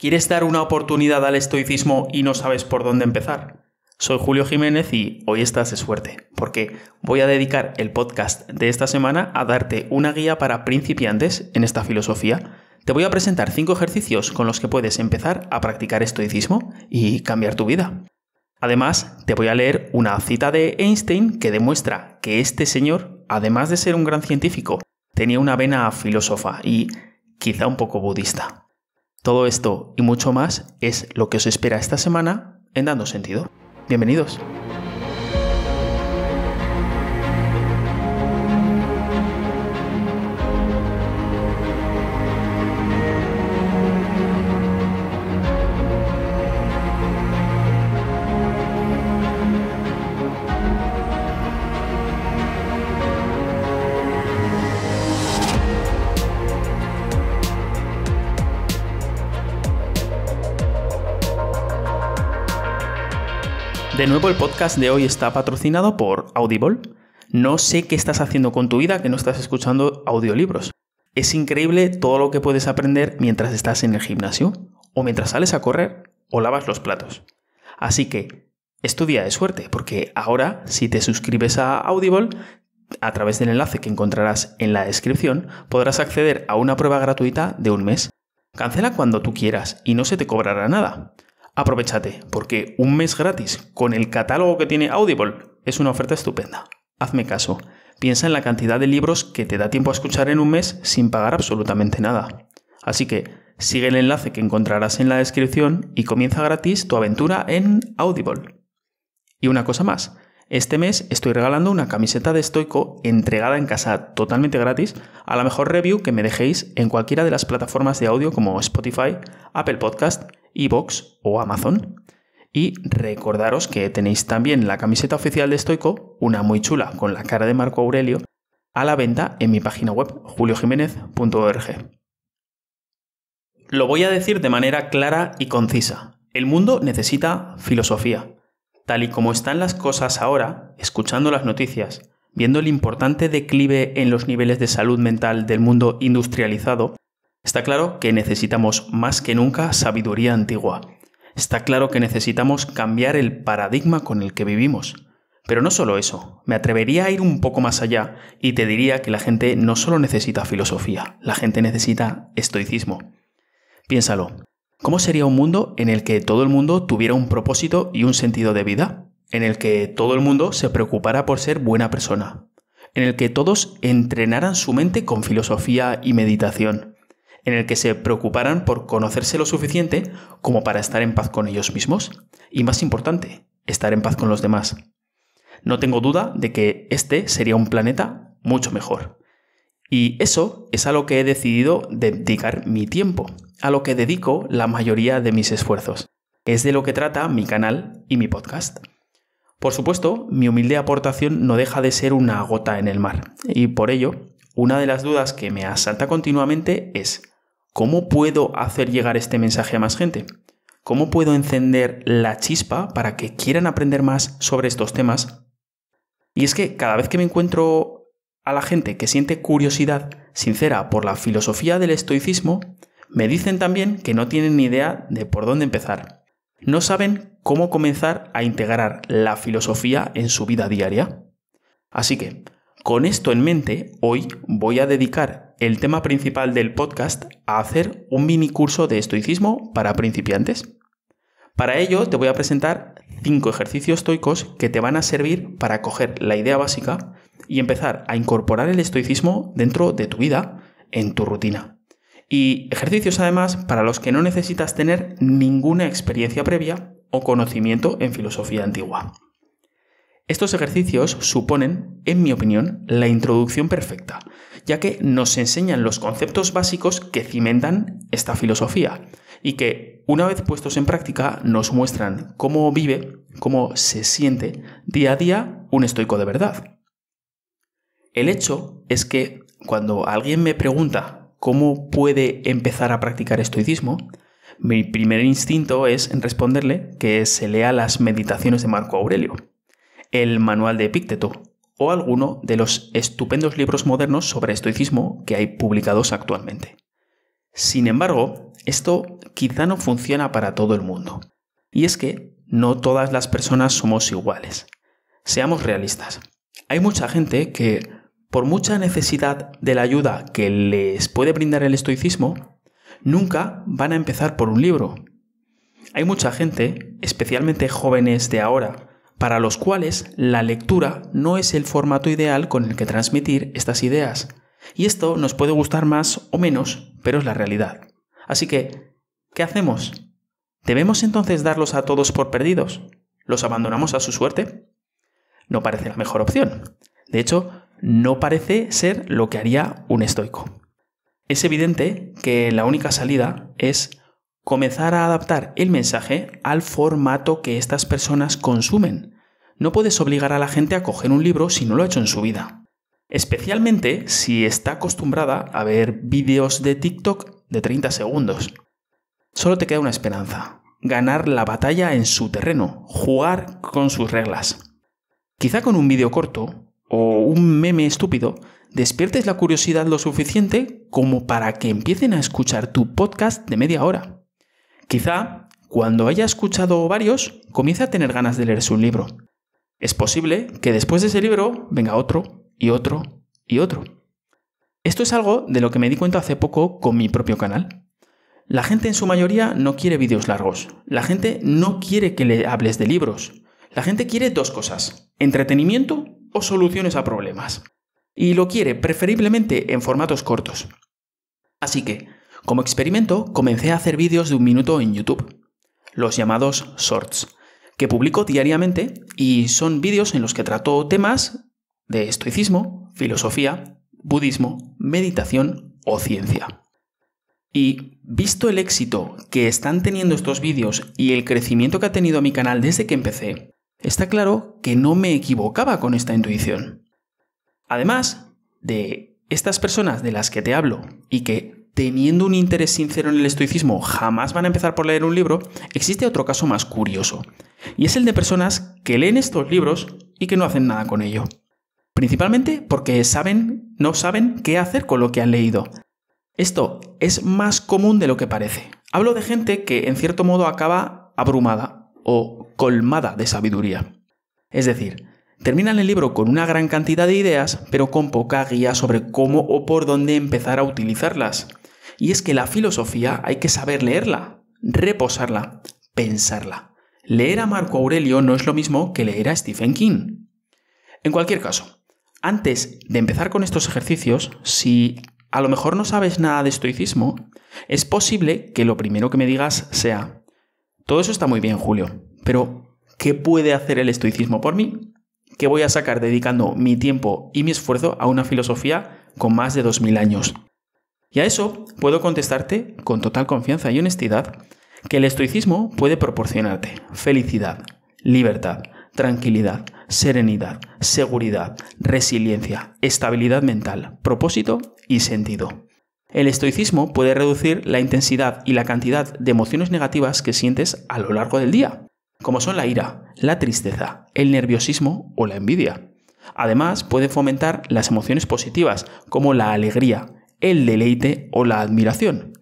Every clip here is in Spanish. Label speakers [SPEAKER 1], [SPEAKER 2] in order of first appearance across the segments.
[SPEAKER 1] ¿Quieres dar una oportunidad al estoicismo y no sabes por dónde empezar? Soy Julio Jiménez y hoy estás de suerte, porque voy a dedicar el podcast de esta semana a darte una guía para principiantes en esta filosofía. Te voy a presentar cinco ejercicios con los que puedes empezar a practicar estoicismo y cambiar tu vida. Además, te voy a leer una cita de Einstein que demuestra que este señor, además de ser un gran científico, tenía una vena filósofa y quizá un poco budista. Todo esto y mucho más es lo que os espera esta semana en Dando Sentido. Bienvenidos. De nuevo, el podcast de hoy está patrocinado por Audible. No sé qué estás haciendo con tu vida que no estás escuchando audiolibros. Es increíble todo lo que puedes aprender mientras estás en el gimnasio, o mientras sales a correr, o lavas los platos. Así que es tu día de suerte, porque ahora, si te suscribes a Audible, a través del enlace que encontrarás en la descripción, podrás acceder a una prueba gratuita de un mes. Cancela cuando tú quieras y no se te cobrará nada. Aprovechate, porque un mes gratis con el catálogo que tiene Audible es una oferta estupenda. Hazme caso, piensa en la cantidad de libros que te da tiempo a escuchar en un mes sin pagar absolutamente nada. Así que sigue el enlace que encontrarás en la descripción y comienza gratis tu aventura en Audible. Y una cosa más, este mes estoy regalando una camiseta de estoico entregada en casa totalmente gratis a la mejor review que me dejéis en cualquiera de las plataformas de audio como Spotify, Apple Podcast box o Amazon. Y recordaros que tenéis también la camiseta oficial de Stoico, una muy chula con la cara de Marco Aurelio, a la venta en mi página web juliojiménez.org. Lo voy a decir de manera clara y concisa. El mundo necesita filosofía. Tal y como están las cosas ahora, escuchando las noticias, viendo el importante declive en los niveles de salud mental del mundo industrializado, Está claro que necesitamos más que nunca sabiduría antigua. Está claro que necesitamos cambiar el paradigma con el que vivimos. Pero no solo eso, me atrevería a ir un poco más allá y te diría que la gente no solo necesita filosofía, la gente necesita estoicismo. Piénsalo, ¿cómo sería un mundo en el que todo el mundo tuviera un propósito y un sentido de vida? En el que todo el mundo se preocupara por ser buena persona. En el que todos entrenaran su mente con filosofía y meditación en el que se preocuparan por conocerse lo suficiente como para estar en paz con ellos mismos y, más importante, estar en paz con los demás. No tengo duda de que este sería un planeta mucho mejor. Y eso es a lo que he decidido dedicar mi tiempo, a lo que dedico la mayoría de mis esfuerzos. Es de lo que trata mi canal y mi podcast. Por supuesto, mi humilde aportación no deja de ser una gota en el mar, y por ello, una de las dudas que me asalta continuamente es, ¿Cómo puedo hacer llegar este mensaje a más gente? ¿Cómo puedo encender la chispa para que quieran aprender más sobre estos temas? Y es que cada vez que me encuentro a la gente que siente curiosidad sincera por la filosofía del estoicismo, me dicen también que no tienen ni idea de por dónde empezar. No saben cómo comenzar a integrar la filosofía en su vida diaria. Así que, con esto en mente, hoy voy a dedicar el tema principal del podcast a hacer un mini curso de estoicismo para principiantes. Para ello te voy a presentar cinco ejercicios estoicos que te van a servir para coger la idea básica y empezar a incorporar el estoicismo dentro de tu vida, en tu rutina. Y ejercicios además para los que no necesitas tener ninguna experiencia previa o conocimiento en filosofía antigua. Estos ejercicios suponen, en mi opinión, la introducción perfecta ya que nos enseñan los conceptos básicos que cimentan esta filosofía y que, una vez puestos en práctica, nos muestran cómo vive, cómo se siente día a día un estoico de verdad. El hecho es que cuando alguien me pregunta cómo puede empezar a practicar estoicismo, mi primer instinto es responderle que se lea las meditaciones de Marco Aurelio, el manual de Epícteto o alguno de los estupendos libros modernos sobre estoicismo que hay publicados actualmente. Sin embargo, esto quizá no funciona para todo el mundo. Y es que no todas las personas somos iguales. Seamos realistas. Hay mucha gente que, por mucha necesidad de la ayuda que les puede brindar el estoicismo, nunca van a empezar por un libro. Hay mucha gente, especialmente jóvenes de ahora, para los cuales la lectura no es el formato ideal con el que transmitir estas ideas. Y esto nos puede gustar más o menos, pero es la realidad. Así que, ¿qué hacemos? ¿Debemos entonces darlos a todos por perdidos? ¿Los abandonamos a su suerte? No parece la mejor opción. De hecho, no parece ser lo que haría un estoico. Es evidente que la única salida es comenzar a adaptar el mensaje al formato que estas personas consumen no puedes obligar a la gente a coger un libro si no lo ha hecho en su vida. Especialmente si está acostumbrada a ver vídeos de TikTok de 30 segundos. Solo te queda una esperanza, ganar la batalla en su terreno, jugar con sus reglas. Quizá con un vídeo corto o un meme estúpido, despiertes la curiosidad lo suficiente como para que empiecen a escuchar tu podcast de media hora. Quizá, cuando haya escuchado varios, comience a tener ganas de leerse un libro. Es posible que después de ese libro venga otro y otro y otro. Esto es algo de lo que me di cuenta hace poco con mi propio canal. La gente en su mayoría no quiere vídeos largos. La gente no quiere que le hables de libros. La gente quiere dos cosas, entretenimiento o soluciones a problemas. Y lo quiere preferiblemente en formatos cortos. Así que, como experimento, comencé a hacer vídeos de un minuto en YouTube, los llamados shorts que publico diariamente y son vídeos en los que trato temas de estoicismo, filosofía, budismo, meditación o ciencia. Y visto el éxito que están teniendo estos vídeos y el crecimiento que ha tenido mi canal desde que empecé, está claro que no me equivocaba con esta intuición. Además de estas personas de las que te hablo y que teniendo un interés sincero en el estoicismo jamás van a empezar por leer un libro, existe otro caso más curioso, y es el de personas que leen estos libros y que no hacen nada con ello. Principalmente porque saben, no saben qué hacer con lo que han leído. Esto es más común de lo que parece. Hablo de gente que en cierto modo acaba abrumada o colmada de sabiduría. Es decir, terminan el libro con una gran cantidad de ideas, pero con poca guía sobre cómo o por dónde empezar a utilizarlas. Y es que la filosofía hay que saber leerla, reposarla, pensarla. Leer a Marco Aurelio no es lo mismo que leer a Stephen King. En cualquier caso, antes de empezar con estos ejercicios, si a lo mejor no sabes nada de estoicismo, es posible que lo primero que me digas sea, todo eso está muy bien, Julio, pero ¿qué puede hacer el estoicismo por mí? ¿Qué voy a sacar dedicando mi tiempo y mi esfuerzo a una filosofía con más de 2.000 años? Y a eso puedo contestarte con total confianza y honestidad que el estoicismo puede proporcionarte felicidad, libertad, tranquilidad, serenidad, seguridad, resiliencia, estabilidad mental, propósito y sentido. El estoicismo puede reducir la intensidad y la cantidad de emociones negativas que sientes a lo largo del día, como son la ira, la tristeza, el nerviosismo o la envidia. Además, puede fomentar las emociones positivas, como la alegría, el deleite o la admiración.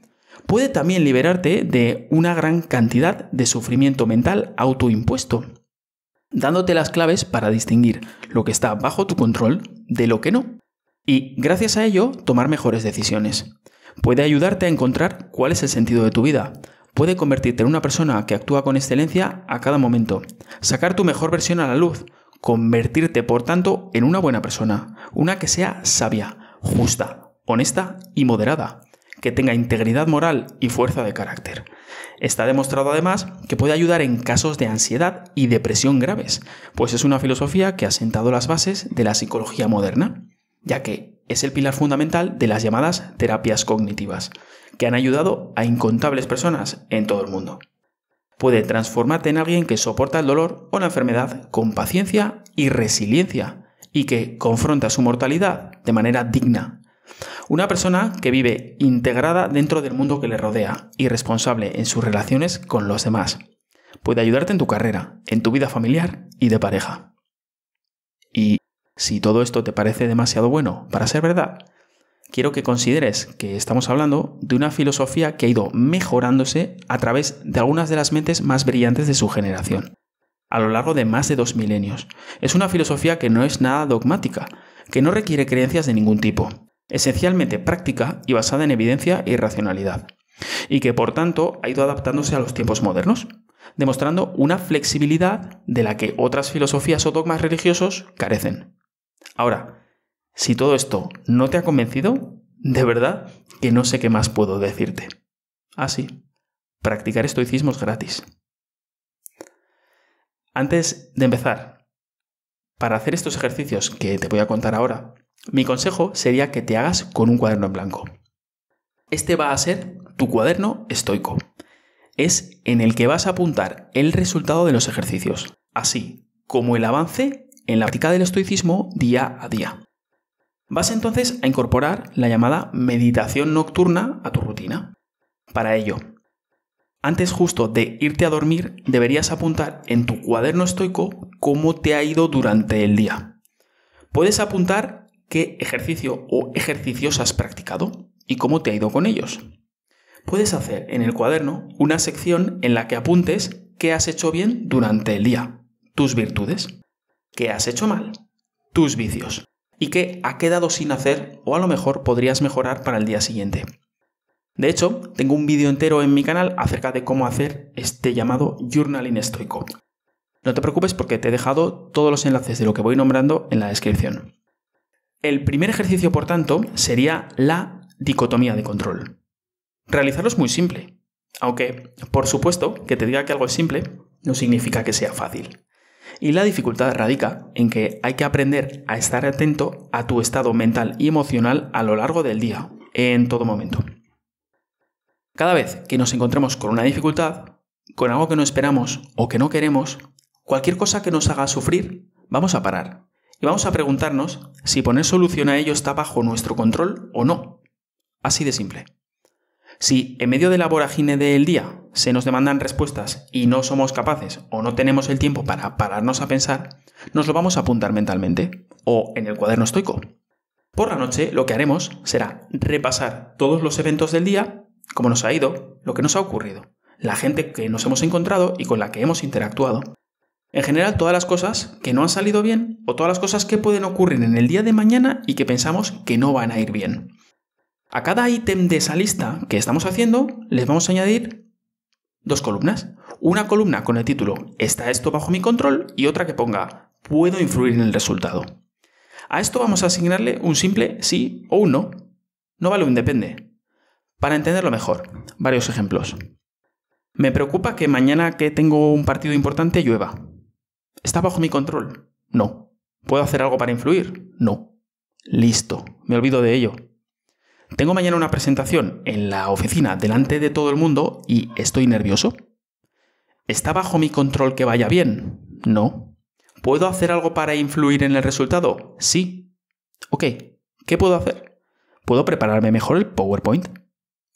[SPEAKER 1] Puede también liberarte de una gran cantidad de sufrimiento mental autoimpuesto, dándote las claves para distinguir lo que está bajo tu control de lo que no, y gracias a ello tomar mejores decisiones. Puede ayudarte a encontrar cuál es el sentido de tu vida, puede convertirte en una persona que actúa con excelencia a cada momento, sacar tu mejor versión a la luz, convertirte por tanto en una buena persona, una que sea sabia, justa, honesta y moderada, que tenga integridad moral y fuerza de carácter. Está demostrado además que puede ayudar en casos de ansiedad y depresión graves, pues es una filosofía que ha sentado las bases de la psicología moderna, ya que es el pilar fundamental de las llamadas terapias cognitivas, que han ayudado a incontables personas en todo el mundo. Puede transformarte en alguien que soporta el dolor o la enfermedad con paciencia y resiliencia, y que confronta su mortalidad de manera digna, una persona que vive integrada dentro del mundo que le rodea y responsable en sus relaciones con los demás. Puede ayudarte en tu carrera, en tu vida familiar y de pareja. Y si todo esto te parece demasiado bueno para ser verdad, quiero que consideres que estamos hablando de una filosofía que ha ido mejorándose a través de algunas de las mentes más brillantes de su generación, a lo largo de más de dos milenios. Es una filosofía que no es nada dogmática, que no requiere creencias de ningún tipo, esencialmente práctica y basada en evidencia y e racionalidad, y que por tanto ha ido adaptándose a los tiempos modernos, demostrando una flexibilidad de la que otras filosofías o dogmas religiosos carecen. Ahora, si todo esto no te ha convencido, de verdad que no sé qué más puedo decirte. Así, ah, practicar estoicismo es gratis. Antes de empezar, para hacer estos ejercicios que te voy a contar ahora, mi consejo sería que te hagas con un cuaderno en blanco. Este va a ser tu cuaderno estoico. Es en el que vas a apuntar el resultado de los ejercicios, así como el avance en la práctica del estoicismo día a día. Vas entonces a incorporar la llamada meditación nocturna a tu rutina. Para ello, antes justo de irte a dormir, deberías apuntar en tu cuaderno estoico cómo te ha ido durante el día. Puedes apuntar qué ejercicio o ejercicios has practicado y cómo te ha ido con ellos. Puedes hacer en el cuaderno una sección en la que apuntes qué has hecho bien durante el día, tus virtudes, qué has hecho mal, tus vicios y qué ha quedado sin hacer o a lo mejor podrías mejorar para el día siguiente. De hecho, tengo un vídeo entero en mi canal acerca de cómo hacer este llamado journaling estoico. No te preocupes porque te he dejado todos los enlaces de lo que voy nombrando en la descripción. El primer ejercicio, por tanto, sería la dicotomía de control. Realizarlo es muy simple, aunque, por supuesto, que te diga que algo es simple no significa que sea fácil. Y la dificultad radica en que hay que aprender a estar atento a tu estado mental y emocional a lo largo del día, en todo momento. Cada vez que nos encontramos con una dificultad, con algo que no esperamos o que no queremos, cualquier cosa que nos haga sufrir, vamos a parar, y vamos a preguntarnos si poner solución a ello está bajo nuestro control o no. Así de simple. Si en medio de la vorágine del día se nos demandan respuestas y no somos capaces o no tenemos el tiempo para pararnos a pensar, nos lo vamos a apuntar mentalmente o en el cuaderno estoico. Por la noche lo que haremos será repasar todos los eventos del día, cómo nos ha ido, lo que nos ha ocurrido, la gente que nos hemos encontrado y con la que hemos interactuado, en general, todas las cosas que no han salido bien o todas las cosas que pueden ocurrir en el día de mañana y que pensamos que no van a ir bien. A cada ítem de esa lista que estamos haciendo les vamos a añadir dos columnas. Una columna con el título ¿Está esto bajo mi control? y otra que ponga ¿Puedo influir en el resultado? A esto vamos a asignarle un simple sí o un no. No vale un depende. Para entenderlo mejor, varios ejemplos. Me preocupa que mañana que tengo un partido importante llueva. ¿Está bajo mi control? No. ¿Puedo hacer algo para influir? No. Listo, me olvido de ello. Tengo mañana una presentación en la oficina delante de todo el mundo y estoy nervioso. ¿Está bajo mi control que vaya bien? No. ¿Puedo hacer algo para influir en el resultado? Sí. Ok, ¿qué puedo hacer? ¿Puedo prepararme mejor el PowerPoint?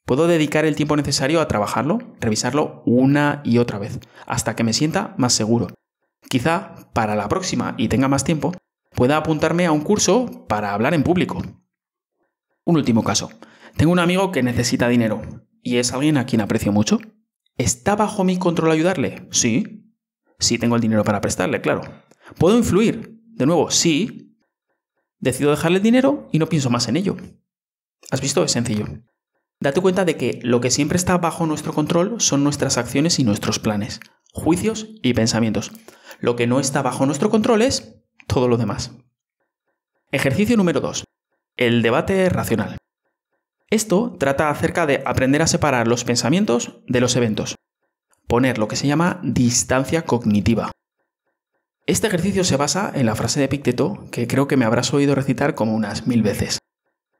[SPEAKER 1] ¿Puedo dedicar el tiempo necesario a trabajarlo, revisarlo una y otra vez, hasta que me sienta más seguro? Quizá para la próxima y tenga más tiempo, pueda apuntarme a un curso para hablar en público. Un último caso. Tengo un amigo que necesita dinero y es alguien a quien aprecio mucho. ¿Está bajo mi control ayudarle? Sí. Sí tengo el dinero para prestarle, claro. ¿Puedo influir? De nuevo, sí. Decido dejarle el dinero y no pienso más en ello. ¿Has visto? Es sencillo. Date cuenta de que lo que siempre está bajo nuestro control son nuestras acciones y nuestros planes, juicios y pensamientos. Lo que no está bajo nuestro control es todo lo demás. Ejercicio número 2. El debate racional. Esto trata acerca de aprender a separar los pensamientos de los eventos. Poner lo que se llama distancia cognitiva. Este ejercicio se basa en la frase de Epicteto, que creo que me habrás oído recitar como unas mil veces.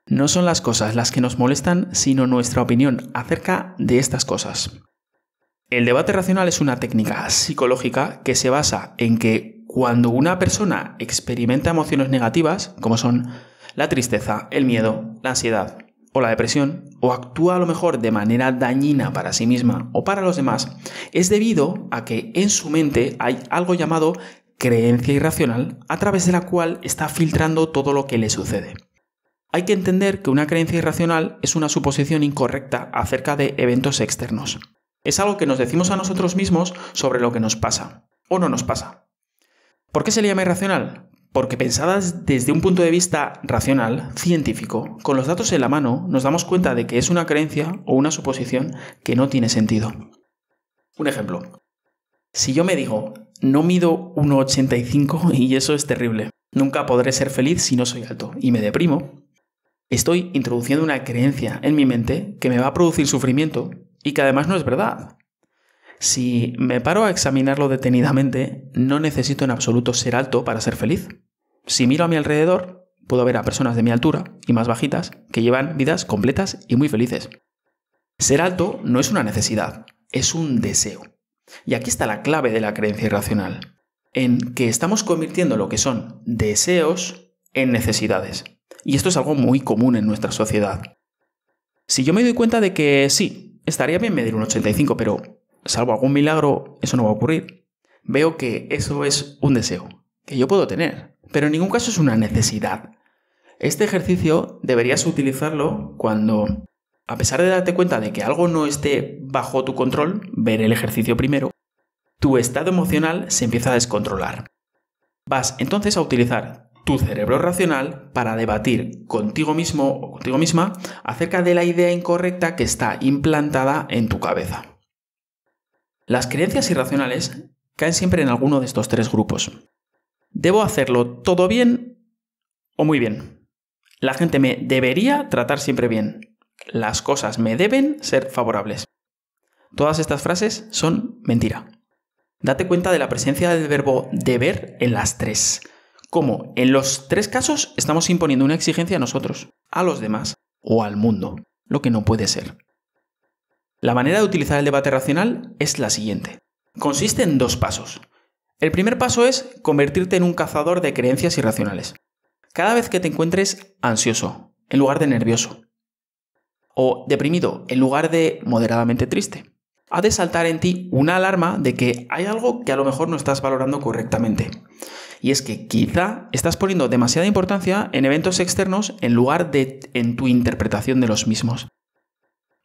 [SPEAKER 1] No son las cosas las que nos molestan, sino nuestra opinión acerca de estas cosas. El debate racional es una técnica psicológica que se basa en que cuando una persona experimenta emociones negativas, como son la tristeza, el miedo, la ansiedad o la depresión, o actúa a lo mejor de manera dañina para sí misma o para los demás, es debido a que en su mente hay algo llamado creencia irracional a través de la cual está filtrando todo lo que le sucede. Hay que entender que una creencia irracional es una suposición incorrecta acerca de eventos externos. Es algo que nos decimos a nosotros mismos sobre lo que nos pasa o no nos pasa. ¿Por qué se le llama irracional? Porque pensadas desde un punto de vista racional, científico, con los datos en la mano, nos damos cuenta de que es una creencia o una suposición que no tiene sentido. Un ejemplo. Si yo me digo, no mido 1,85 y eso es terrible, nunca podré ser feliz si no soy alto y me deprimo, estoy introduciendo una creencia en mi mente que me va a producir sufrimiento y que además no es verdad. Si me paro a examinarlo detenidamente, no necesito en absoluto ser alto para ser feliz. Si miro a mi alrededor, puedo ver a personas de mi altura y más bajitas que llevan vidas completas y muy felices. Ser alto no es una necesidad, es un deseo. Y aquí está la clave de la creencia irracional, en que estamos convirtiendo lo que son deseos en necesidades. Y esto es algo muy común en nuestra sociedad. Si yo me doy cuenta de que sí, Estaría bien medir un 85, pero salvo algún milagro, eso no va a ocurrir. Veo que eso es un deseo, que yo puedo tener, pero en ningún caso es una necesidad. Este ejercicio deberías utilizarlo cuando, a pesar de darte cuenta de que algo no esté bajo tu control, ver el ejercicio primero, tu estado emocional se empieza a descontrolar. Vas entonces a utilizar tu cerebro racional para debatir contigo mismo o contigo misma acerca de la idea incorrecta que está implantada en tu cabeza. Las creencias irracionales caen siempre en alguno de estos tres grupos. ¿Debo hacerlo todo bien o muy bien? La gente me debería tratar siempre bien. Las cosas me deben ser favorables. Todas estas frases son mentira. Date cuenta de la presencia del verbo deber en las tres como en los tres casos estamos imponiendo una exigencia a nosotros, a los demás o al mundo, lo que no puede ser. La manera de utilizar el debate racional es la siguiente. Consiste en dos pasos. El primer paso es convertirte en un cazador de creencias irracionales. Cada vez que te encuentres ansioso, en lugar de nervioso, o deprimido, en lugar de moderadamente triste, ha de saltar en ti una alarma de que hay algo que a lo mejor no estás valorando correctamente. Y es que quizá estás poniendo demasiada importancia en eventos externos en lugar de en tu interpretación de los mismos.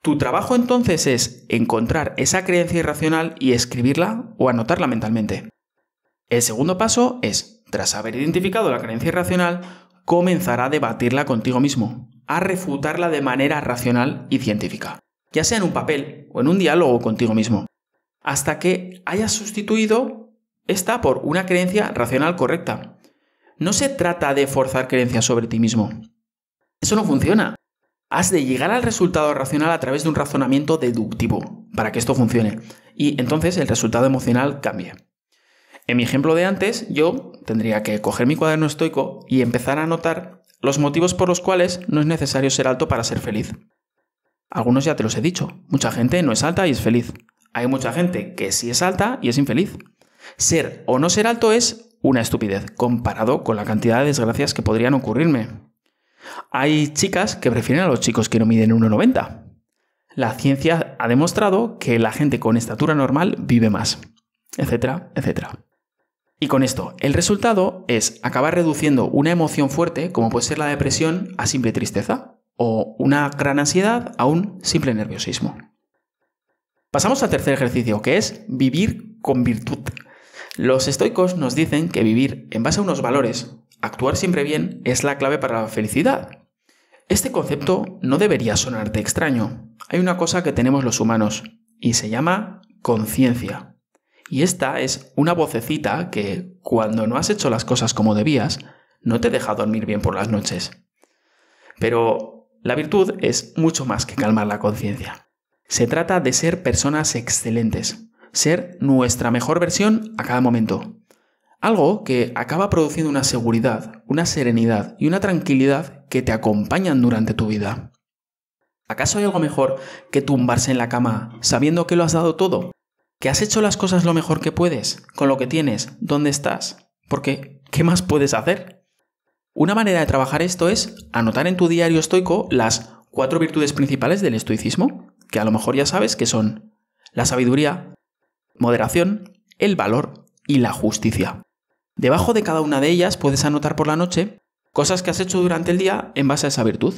[SPEAKER 1] Tu trabajo entonces es encontrar esa creencia irracional y escribirla o anotarla mentalmente. El segundo paso es, tras haber identificado la creencia irracional, comenzar a debatirla contigo mismo, a refutarla de manera racional y científica, ya sea en un papel o en un diálogo contigo mismo, hasta que hayas sustituido está por una creencia racional correcta. No se trata de forzar creencias sobre ti mismo. Eso no funciona. Has de llegar al resultado racional a través de un razonamiento deductivo para que esto funcione y entonces el resultado emocional cambie. En mi ejemplo de antes, yo tendría que coger mi cuaderno estoico y empezar a anotar los motivos por los cuales no es necesario ser alto para ser feliz. Algunos ya te los he dicho, mucha gente no es alta y es feliz. Hay mucha gente que sí es alta y es infeliz. Ser o no ser alto es una estupidez comparado con la cantidad de desgracias que podrían ocurrirme. Hay chicas que prefieren a los chicos que no miden 1,90. La ciencia ha demostrado que la gente con estatura normal vive más, etcétera, etcétera. Y con esto, el resultado es acabar reduciendo una emoción fuerte, como puede ser la depresión, a simple tristeza, o una gran ansiedad a un simple nerviosismo. Pasamos al tercer ejercicio, que es vivir con virtud. Los estoicos nos dicen que vivir en base a unos valores, actuar siempre bien, es la clave para la felicidad. Este concepto no debería sonarte extraño. Hay una cosa que tenemos los humanos y se llama conciencia. Y esta es una vocecita que, cuando no has hecho las cosas como debías, no te deja dormir bien por las noches. Pero la virtud es mucho más que calmar la conciencia. Se trata de ser personas excelentes, ser nuestra mejor versión a cada momento. Algo que acaba produciendo una seguridad, una serenidad y una tranquilidad que te acompañan durante tu vida. ¿Acaso hay algo mejor que tumbarse en la cama sabiendo que lo has dado todo? ¿Que has hecho las cosas lo mejor que puedes, con lo que tienes, dónde estás? Porque, ¿qué más puedes hacer? Una manera de trabajar esto es anotar en tu diario estoico las cuatro virtudes principales del estoicismo, que a lo mejor ya sabes que son la sabiduría, moderación, el valor y la justicia. Debajo de cada una de ellas puedes anotar por la noche cosas que has hecho durante el día en base a esa virtud.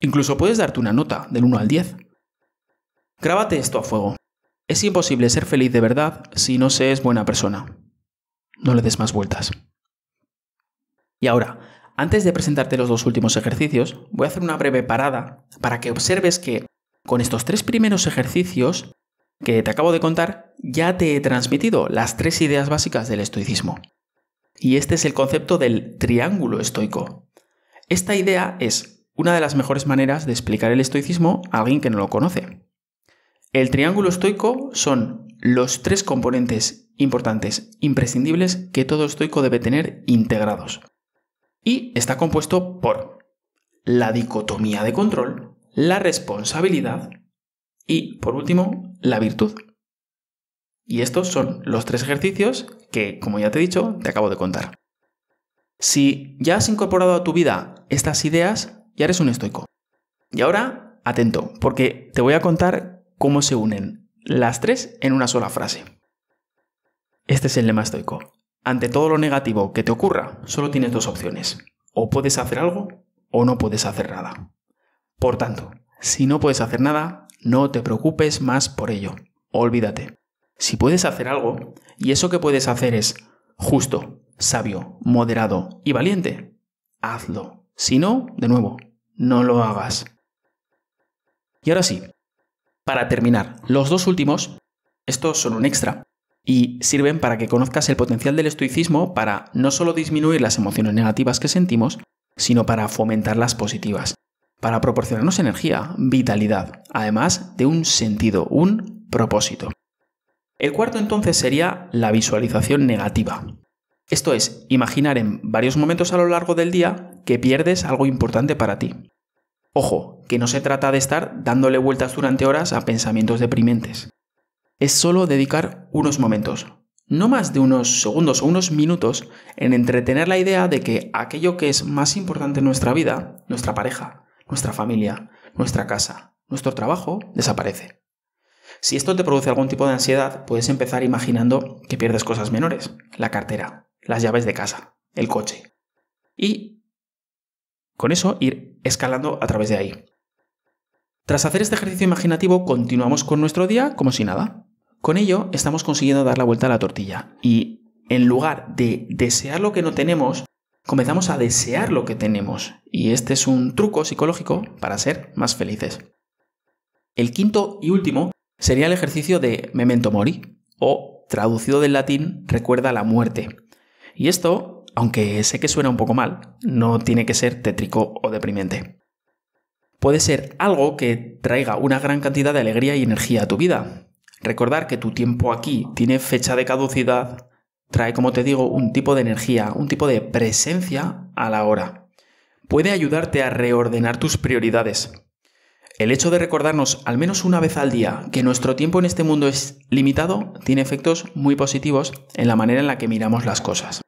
[SPEAKER 1] Incluso puedes darte una nota del 1 al 10. Grábate esto a fuego. Es imposible ser feliz de verdad si no se es buena persona. No le des más vueltas. Y ahora, antes de presentarte los dos últimos ejercicios, voy a hacer una breve parada para que observes que con estos tres primeros ejercicios que te acabo de contar, ya te he transmitido las tres ideas básicas del estoicismo. Y este es el concepto del triángulo estoico. Esta idea es una de las mejores maneras de explicar el estoicismo a alguien que no lo conoce. El triángulo estoico son los tres componentes importantes, imprescindibles, que todo estoico debe tener integrados. Y está compuesto por la dicotomía de control, la responsabilidad y por último, la virtud. Y estos son los tres ejercicios que, como ya te he dicho, te acabo de contar. Si ya has incorporado a tu vida estas ideas, ya eres un estoico. Y ahora, atento, porque te voy a contar cómo se unen las tres en una sola frase. Este es el lema estoico. Ante todo lo negativo que te ocurra, solo tienes dos opciones. O puedes hacer algo o no puedes hacer nada. Por tanto, si no puedes hacer nada, no te preocupes más por ello. Olvídate. Si puedes hacer algo, y eso que puedes hacer es justo, sabio, moderado y valiente, hazlo. Si no, de nuevo, no lo hagas. Y ahora sí, para terminar, los dos últimos, estos son un extra, y sirven para que conozcas el potencial del estoicismo para no solo disminuir las emociones negativas que sentimos, sino para fomentar las positivas para proporcionarnos energía, vitalidad, además de un sentido, un propósito. El cuarto entonces sería la visualización negativa. Esto es, imaginar en varios momentos a lo largo del día que pierdes algo importante para ti. Ojo, que no se trata de estar dándole vueltas durante horas a pensamientos deprimentes. Es solo dedicar unos momentos, no más de unos segundos o unos minutos, en entretener la idea de que aquello que es más importante en nuestra vida, nuestra pareja, nuestra familia, nuestra casa, nuestro trabajo desaparece. Si esto te produce algún tipo de ansiedad, puedes empezar imaginando que pierdes cosas menores, la cartera, las llaves de casa, el coche. Y con eso ir escalando a través de ahí. Tras hacer este ejercicio imaginativo, continuamos con nuestro día como si nada. Con ello, estamos consiguiendo dar la vuelta a la tortilla y en lugar de desear lo que no tenemos, comenzamos a desear lo que tenemos. Y este es un truco psicológico para ser más felices. El quinto y último sería el ejercicio de memento mori, o traducido del latín recuerda la muerte. Y esto, aunque sé que suena un poco mal, no tiene que ser tétrico o deprimente. Puede ser algo que traiga una gran cantidad de alegría y energía a tu vida. Recordar que tu tiempo aquí tiene fecha de caducidad, Trae, como te digo, un tipo de energía, un tipo de presencia a la hora. Puede ayudarte a reordenar tus prioridades. El hecho de recordarnos al menos una vez al día que nuestro tiempo en este mundo es limitado tiene efectos muy positivos en la manera en la que miramos las cosas.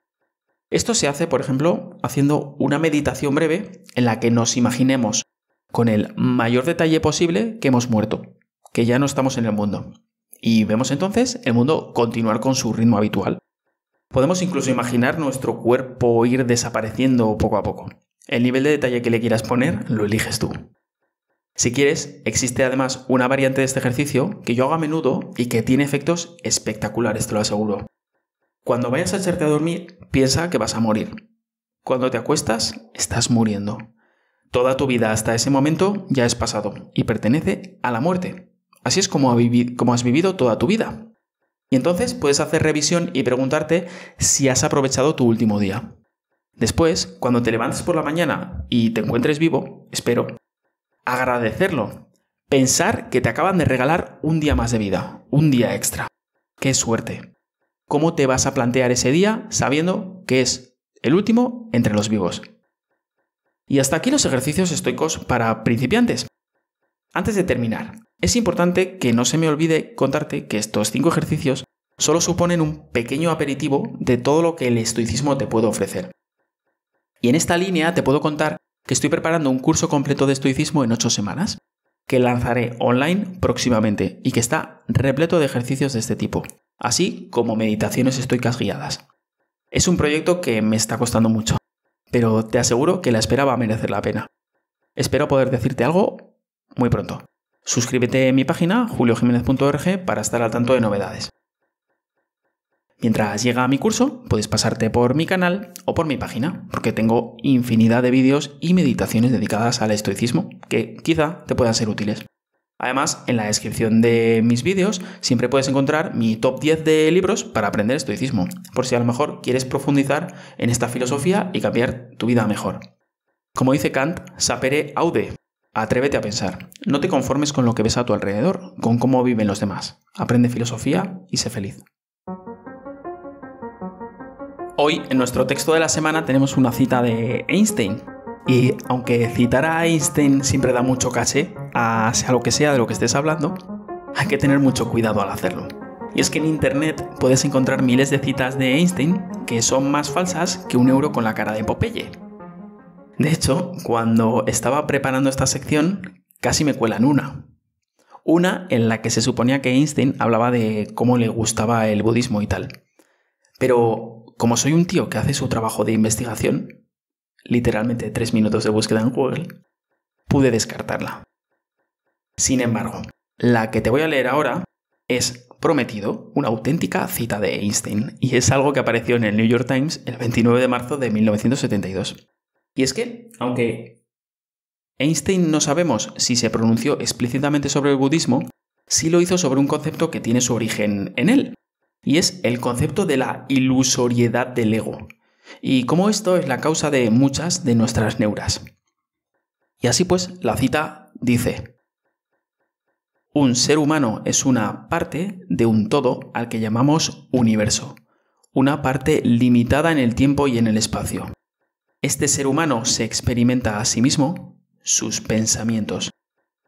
[SPEAKER 1] Esto se hace, por ejemplo, haciendo una meditación breve en la que nos imaginemos con el mayor detalle posible que hemos muerto, que ya no estamos en el mundo. Y vemos entonces el mundo continuar con su ritmo habitual. Podemos incluso imaginar nuestro cuerpo ir desapareciendo poco a poco. El nivel de detalle que le quieras poner lo eliges tú. Si quieres, existe además una variante de este ejercicio que yo hago a menudo y que tiene efectos espectaculares, te lo aseguro. Cuando vayas a echarte a dormir, piensa que vas a morir. Cuando te acuestas, estás muriendo. Toda tu vida hasta ese momento ya es pasado y pertenece a la muerte. Así es como, has vivido toda tu vida. Y entonces puedes hacer revisión y preguntarte si has aprovechado tu último día. Después, cuando te levantes por la mañana y te encuentres vivo, espero, agradecerlo. Pensar que te acaban de regalar un día más de vida, un día extra. ¡Qué suerte! ¿Cómo te vas a plantear ese día sabiendo que es el último entre los vivos? Y hasta aquí los ejercicios estoicos para principiantes. Antes de terminar, es importante que no se me olvide contarte que estos cinco ejercicios solo suponen un pequeño aperitivo de todo lo que el estoicismo te puede ofrecer. Y en esta línea te puedo contar que estoy preparando un curso completo de estoicismo en ocho semanas, que lanzaré online próximamente y que está repleto de ejercicios de este tipo, así como meditaciones estoicas guiadas. Es un proyecto que me está costando mucho, pero te aseguro que la espera va a merecer la pena. Espero poder decirte algo muy pronto. Suscríbete a mi página juliojiménez.org para estar al tanto de novedades. Mientras llega a mi curso, puedes pasarte por mi canal o por mi página, porque tengo infinidad de vídeos y meditaciones dedicadas al estoicismo que quizá te puedan ser útiles. Además, en la descripción de mis vídeos siempre puedes encontrar mi top 10 de libros para aprender estoicismo, por si a lo mejor quieres profundizar en esta filosofía y cambiar tu vida mejor. Como dice Kant, sapere aude, Atrévete a pensar. No te conformes con lo que ves a tu alrededor, con cómo viven los demás. Aprende filosofía y sé feliz. Hoy, en nuestro texto de la semana, tenemos una cita de Einstein. Y aunque citar a Einstein siempre da mucho caché, a sea lo que sea de lo que estés hablando, hay que tener mucho cuidado al hacerlo. Y es que en internet puedes encontrar miles de citas de Einstein que son más falsas que un euro con la cara de Popeye. De hecho, cuando estaba preparando esta sección, casi me cuelan una. Una en la que se suponía que Einstein hablaba de cómo le gustaba el budismo y tal. Pero como soy un tío que hace su trabajo de investigación, literalmente tres minutos de búsqueda en Google, pude descartarla. Sin embargo, la que te voy a leer ahora es Prometido, una auténtica cita de Einstein, y es algo que apareció en el New York Times el 29 de marzo de 1972. Y es que, aunque Einstein no sabemos si se pronunció explícitamente sobre el budismo, sí lo hizo sobre un concepto que tiene su origen en él, y es el concepto de la ilusoriedad del ego, y cómo esto es la causa de muchas de nuestras neuras. Y así pues, la cita dice, un ser humano es una parte de un todo al que llamamos universo, una parte limitada en el tiempo y en el espacio. Este ser humano se experimenta a sí mismo, sus pensamientos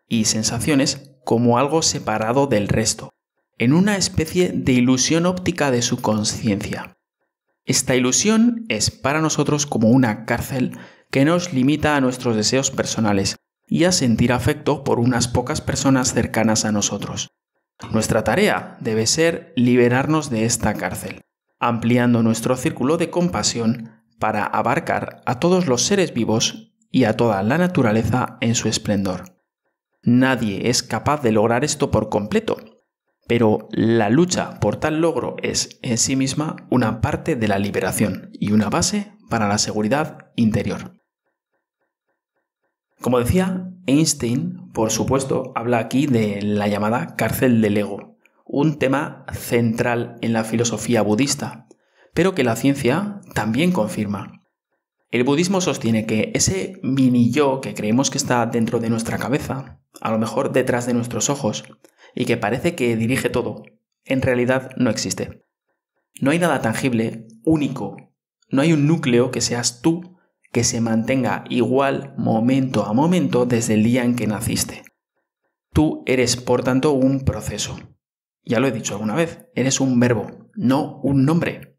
[SPEAKER 1] y sensaciones como algo separado del resto, en una especie de ilusión óptica de su conciencia. Esta ilusión es para nosotros como una cárcel que nos limita a nuestros deseos personales y a sentir afecto por unas pocas personas cercanas a nosotros. Nuestra tarea debe ser liberarnos de esta cárcel, ampliando nuestro círculo de compasión para abarcar a todos los seres vivos y a toda la naturaleza en su esplendor. Nadie es capaz de lograr esto por completo, pero la lucha por tal logro es en sí misma una parte de la liberación y una base para la seguridad interior. Como decía, Einstein, por supuesto, habla aquí de la llamada cárcel del ego, un tema central en la filosofía budista, pero que la ciencia también confirma. El budismo sostiene que ese mini yo que creemos que está dentro de nuestra cabeza, a lo mejor detrás de nuestros ojos, y que parece que dirige todo, en realidad no existe. No hay nada tangible, único, no hay un núcleo que seas tú que se mantenga igual momento a momento desde el día en que naciste. Tú eres, por tanto, un proceso. Ya lo he dicho alguna vez, eres un verbo, no un nombre.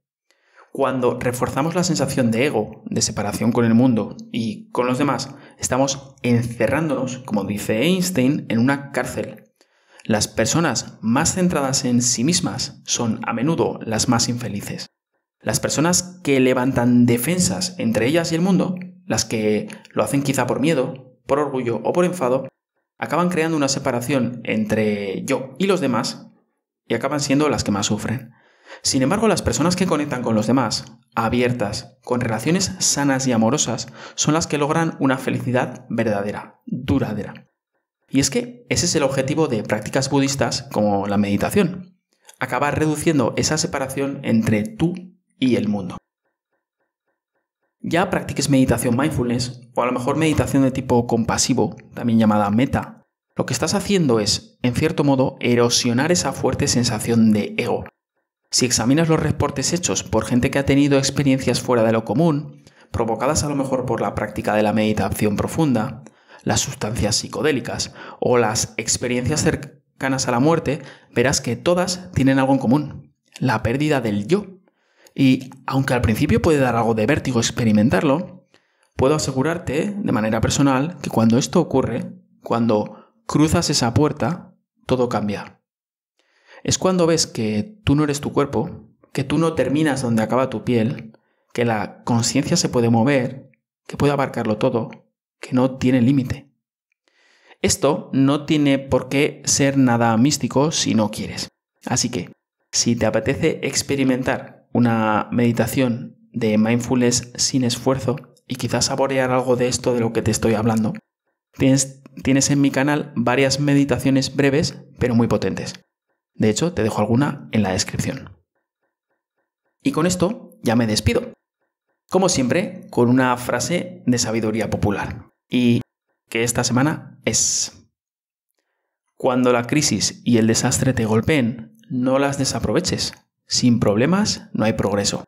[SPEAKER 1] Cuando reforzamos la sensación de ego, de separación con el mundo y con los demás, estamos encerrándonos, como dice Einstein, en una cárcel. Las personas más centradas en sí mismas son a menudo las más infelices. Las personas que levantan defensas entre ellas y el mundo, las que lo hacen quizá por miedo, por orgullo o por enfado, acaban creando una separación entre yo y los demás y acaban siendo las que más sufren. Sin embargo, las personas que conectan con los demás, abiertas, con relaciones sanas y amorosas, son las que logran una felicidad verdadera, duradera. Y es que ese es el objetivo de prácticas budistas como la meditación, acabar reduciendo esa separación entre tú y el mundo. Ya practiques meditación mindfulness o a lo mejor meditación de tipo compasivo, también llamada meta, lo que estás haciendo es, en cierto modo, erosionar esa fuerte sensación de ego, si examinas los reportes hechos por gente que ha tenido experiencias fuera de lo común, provocadas a lo mejor por la práctica de la meditación profunda, las sustancias psicodélicas o las experiencias cercanas a la muerte, verás que todas tienen algo en común, la pérdida del yo. Y aunque al principio puede dar algo de vértigo experimentarlo, puedo asegurarte de manera personal que cuando esto ocurre, cuando cruzas esa puerta, todo cambia es cuando ves que tú no eres tu cuerpo, que tú no terminas donde acaba tu piel, que la conciencia se puede mover, que puede abarcarlo todo, que no tiene límite. Esto no tiene por qué ser nada místico si no quieres. Así que, si te apetece experimentar una meditación de mindfulness sin esfuerzo y quizás saborear algo de esto de lo que te estoy hablando, tienes, tienes en mi canal varias meditaciones breves pero muy potentes. De hecho, te dejo alguna en la descripción. Y con esto ya me despido. Como siempre, con una frase de sabiduría popular. Y que esta semana es... Cuando la crisis y el desastre te golpeen, no las desaproveches. Sin problemas no hay progreso.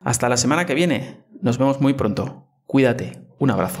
[SPEAKER 1] Hasta la semana que viene. Nos vemos muy pronto. Cuídate. Un abrazo.